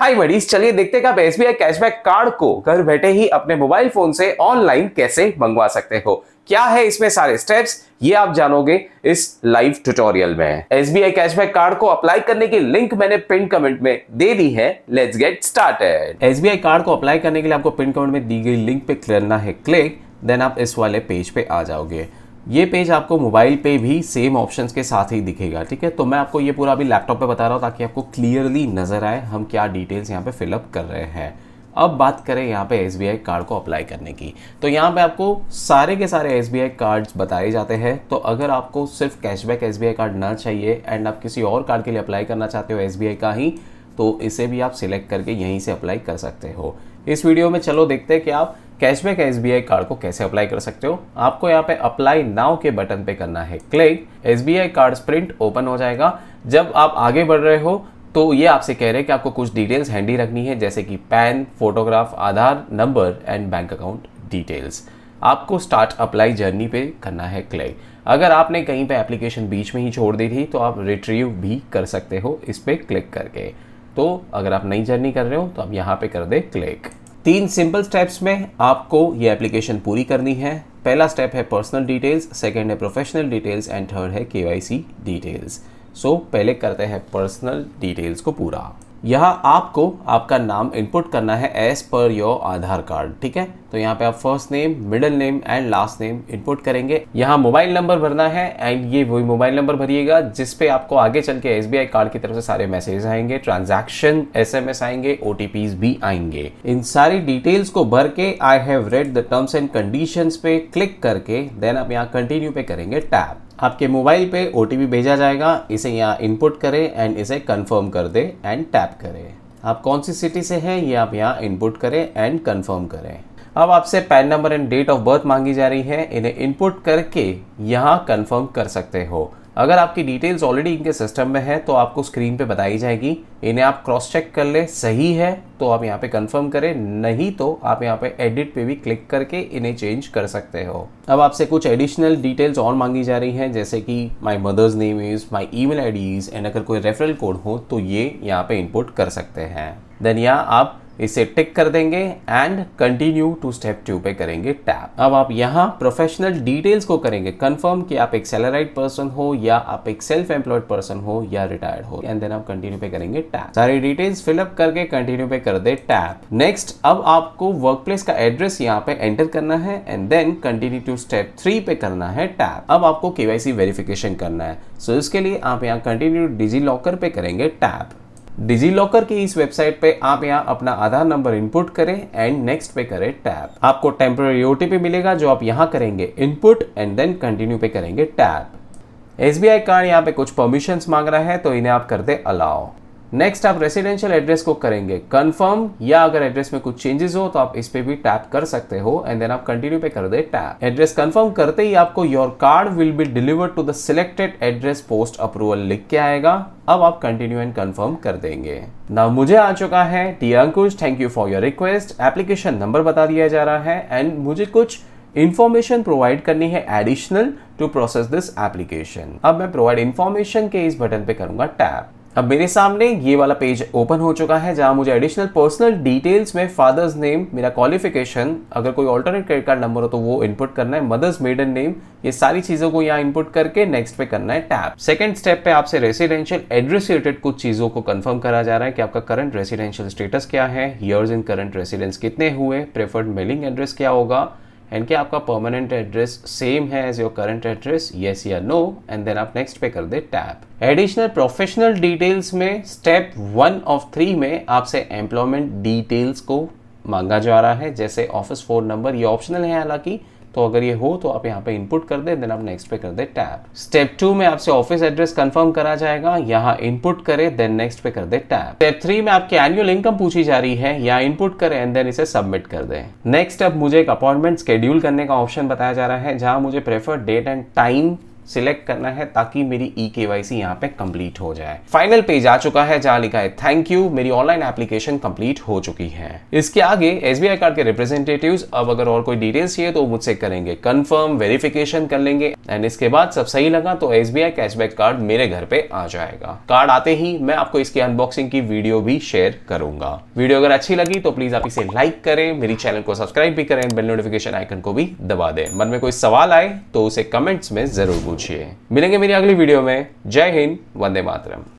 हाय मरीज चलिए देखते आप एस कैशबैक कार्ड को घर बैठे ही अपने मोबाइल फोन से ऑनलाइन कैसे मंगवा सकते हो क्या है इसमें सारे स्टेप्स ये आप जानोगे इस लाइव ट्यूटोरियल में एस कैशबैक कार्ड को अप्लाई करने की लिंक मैंने पिन कमेंट में दे दी है let's get started SBI card को अप्लाई करने के लिए आपको पिन कमेंट में दी गई लिंक पे करना है क्लिक देन आप इस वाले पेज पे आ जाओगे ये पेज आपको मोबाइल पे भी सेम ऑप्शंस के साथ ही दिखेगा ठीक है तो मैं आपको ये पूरा अभी लैपटॉप पे बता रहा हूँ ताकि आपको क्लियरली नज़र आए हम क्या डिटेल्स यहाँ पे फिलअप कर रहे हैं अब बात करें यहाँ पे एस कार्ड को अप्लाई करने की तो यहाँ पे आपको सारे के सारे एस कार्ड्स बताए जाते हैं तो अगर आपको सिर्फ कैशबैक एस कार्ड ना चाहिए एंड आप किसी और कार्ड के लिए अप्लाई करना चाहते हो एस का ही तो इसे भी आप सिलेक्ट करके यहीं से अप्लाई कर सकते हो इस वीडियो में चलो देखते हैं कि आप कैशबैक एस बी कार्ड को कैसे अप्लाई कर सकते हो आपको यहाँ पे अप्लाई नाउ के बटन पे करना है click S B card print open हो जाएगा जब आप आगे बढ़ रहे हो तो ये आपसे कह रहे हैं कि आपको कुछ डिटेल्स हैंडी रखनी है जैसे कि PAN photograph Aadhaar number and bank account details आपको स्टार्ट अप्लाई जर्नी पे करना है क्लिक अगर आपने कहीं पे एप्लीकेशन बीच में ही छोड़ दी थी तो आप रिट्रीव भी कर सकते हो इस पर क्लिक करके तो अगर आप नई जर्नी कर रहे हो तो आप यहाँ पे कर दे क्लिक तीन सिंपल स्टेप्स में आपको ये एप्लीकेशन पूरी करनी है पहला स्टेप है पर्सनल डिटेल्स सेकेंड है प्रोफेशनल डिटेल्स एंड थर्ड है के डिटेल्स सो पहले करते हैं पर्सनल डिटेल्स को पूरा यहाँ आपको आपका नाम इनपुट करना है as per your Aadhaar card ठीक है तो यहाँ पे आप first name middle name and last name input करेंगे यहाँ मोबाइल नंबर भरना है एंड ये वही मोबाइल नंबर भरिएगा जिस पे आपको आगे चल के एस कार्ड की तरफ से सारे मैसेज आएंगे ट्रांजैक्शन एसएमएस आएंगे ओटीपीज भी आएंगे इन सारी डिटेल्स को भर के I have read the terms and condition पे क्लिक करके देन आप यहाँ कंटिन्यू पे करेंगे टैप आपके मोबाइल पे ओ भेजा जाएगा इसे यहाँ इनपुट करें एंड इसे कंफर्म कर दें एंड टैप करें आप कौन सी सिटी से हैं ये आप यहाँ इनपुट करें एंड कंफर्म करें अब आपसे PAN number and date of birth मांगी जा रही है इन्हें इनपुट करके यहाँ कंफर्म कर सकते हो अगर आपकी डिटेल्स ऑलरेडी इनके सिस्टम में है तो आपको स्क्रीन पे बताई जाएगी इन्हें आप क्रॉस चेक कर ले सही है तो आप यहाँ पे कंफर्म करें नहीं तो आप यहाँ पे एडिट पे भी क्लिक करके इन्हें चेंज कर सकते हो अब आपसे कुछ एडिशनल डिटेल्स और मांगी जा रही हैं जैसे कि my mother's name is my email ID is and अगर कोई रेफरल कोड हो तो ये यहाँ पे इनपुट कर सकते हैं देन या आप इसे टिक कर देंगे and continue to step two पे करेंगे टैप अब आप यहाँ प्रोफेशनल डिटेल्स को करेंगे कंफर्म कि आप एक सैलराइड पर्सन हो या आप एक सेल्फ एम्प्लॉयड पर्सन हो या रिटायर्ड हो एंड देन आप कंटिन्यू पे करेंगे टैप सारी डिटेल्स फिलअप करके कंटिन्यू पे कर दे टैप नेक्स्ट अब आपको वर्क प्लेस का एड्रेस यहाँ पे एंटर करना है and then continue to step three पे करना है टैप अब आपको केवाईसी वेरिफिकेशन करना है सो so, इसके लिए आप यहाँ कंटिन्यू डिजी लॉकर पे करेंगे टैप डिजी लॉकर की इस वेबसाइट पे आप यहाँ अपना आधार नंबर इनपुट करें एंड नेक्स्ट पे करें टैप आपको टेम्पररी ओटीपी मिलेगा जो आप यहाँ करेंगे इनपुट एंड देन कंटिन्यू पे करेंगे tap S B I card यहाँ पे कुछ परमिशन मांग रहा है तो इन्हें आप कर दे अलाउ नेक्स्ट आप रेसिडेंशियल एड्रेस को करेंगे कंफर्म या अगर एड्रेस में कुछ चेंजेस हो तो आप इस पे भी टैप कर सकते हो एंड देन आप कंटिन्यू पे कर दे टैप एड्रेस कंफर्म करते ही आपको your card will be delivered to the selected address post approval लिख के आएगा अब आप कंटिन्यू एंड कंफर्म कर देंगे ना मुझे आ चुका है टी Ankush thank you for your request application number बता दिया जा रहा है एंड मुझे कुछ इन्फॉर्मेशन प्रोवाइड करनी है additional to process this application अब मैं प्रोवाइड इन्फॉर्मेशन के इस बटन पे करूंगा टैप अब मेरे सामने ये वाला पेज ओपन हो चुका है जहां मुझे एडिशनल पर्सनल डिटेल्स में फादर्स नेम मेरा क्वालिफिकेशन अगर कोई ऑल्टरनेट क्रेडिट कार्ड नंबर हो तो वो इनपुट करना है मदर्स मेडन नेम ये सारी चीज़ों को यहाँ इनपुट करके नेक्स्ट पे करना है टैप सेकंड स्टेप पे आपसे रेसिडेंशियल एड्रेस रिलेटेड कुछ चीज़ों को कंफर्म करा जा रहा है कि आपका करंट रेसिडेंशियल स्टेटस क्या है इन करंट रेसिडेंस कितने हुए प्रेफर्ड मेलिंग एड्रेस क्या होगा एंड क्या आपका परमानेंट एड्रेस सेम है as your current address yes or no and then आप नेक्स्ट पे कर दे टैप एडिशनल प्रोफेशनल डिटेल्स में स्टेप वन ऑफ थ्री में आपसे एम्प्लॉयमेंट डिटेल्स को मांगा जा रहा है जैसे ऑफिस फोन नंबर ये ऑप्शनल है हालांकि तो अगर ये हो तो आप यहाँ पे इनपुट कर दे देन आप नेक्स्ट पे कर दे टैप स्टेप टू में आपसे ऑफिस एड्रेस कंफर्म करा जाएगा यहाँ इनपुट करे देन नेक्स्ट पे कर दे टैप स्टेप थ्री में आपकी एनुअल इनकम पूछी जा रही है यहाँ इनपुट करें एंड देन इसे सबमिट कर दे नेक्स्ट अब मुझे एक अपॉइंटमेंट स्केड्यूल करने का ऑप्शन बताया जा रहा है जहाँ मुझे prefer date and time select करना है ताकि मेरी ई के वाई सी यहाँ पे कंप्लीट हो जाए फाइनल पेज आ चुका है जहाँ लिखा है थैंक यू मेरी ऑनलाइन एप्लीकेशन कंप्लीट हो चुकी है इसके आगे एस बी आई कार्ड के रिप्रेजेंटेटिव अब अगर और कोई डिटेल्स चाहिए तो मुझसे करेंगे कंफर्म वेरिफिकेशन कर लेंगे एंड इसके बाद सब सही लगा तो एस कैशबैक कार्ड मेरे घर पे आ जाएगा कार्ड आते ही मैं आपको इसकी अनबॉक्सिंग की वीडियो भी शेयर करूंगा वीडियो अगर अच्छी लगी तो प्लीज आप इसे लाइक करें मेरी चैनल को सब्सक्राइब भी करें बेल नोटिफिकेशन आइकन को भी दबा दें मन में कोई सवाल आए तो उसे कमेंट्स में जरूर पूछिए मिलेंगे मेरी अगली वीडियो में जय हिंद वंदे मातरम